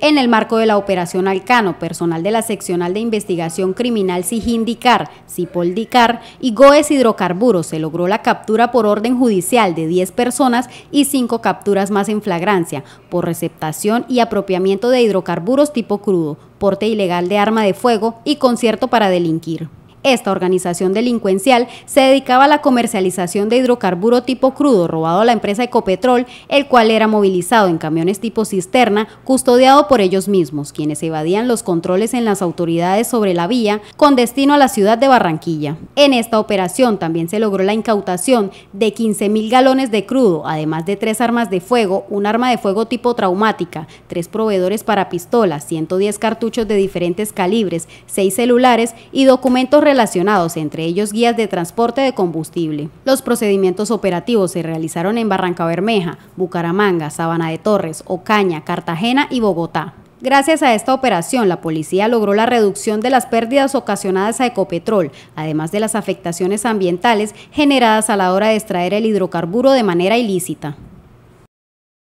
en el marco de la Operación Alcano, personal de la Seccional de Investigación Criminal Sijindicar, Dicar y Goes Hidrocarburos se logró la captura por orden judicial de 10 personas y 5 capturas más en flagrancia por receptación y apropiamiento de hidrocarburos tipo crudo, porte ilegal de arma de fuego y concierto para delinquir. Esta organización delincuencial se dedicaba a la comercialización de hidrocarburo tipo crudo robado a la empresa Ecopetrol, el cual era movilizado en camiones tipo cisterna, custodiado por ellos mismos, quienes evadían los controles en las autoridades sobre la vía con destino a la ciudad de Barranquilla. En esta operación también se logró la incautación de 15 mil galones de crudo, además de tres armas de fuego, un arma de fuego tipo traumática, tres proveedores para pistolas, 110 cartuchos de diferentes calibres, seis celulares y documentos relacionados relacionados, entre ellos guías de transporte de combustible. Los procedimientos operativos se realizaron en Barranca Bermeja, Bucaramanga, Sabana de Torres, Ocaña, Cartagena y Bogotá. Gracias a esta operación, la policía logró la reducción de las pérdidas ocasionadas a Ecopetrol, además de las afectaciones ambientales generadas a la hora de extraer el hidrocarburo de manera ilícita.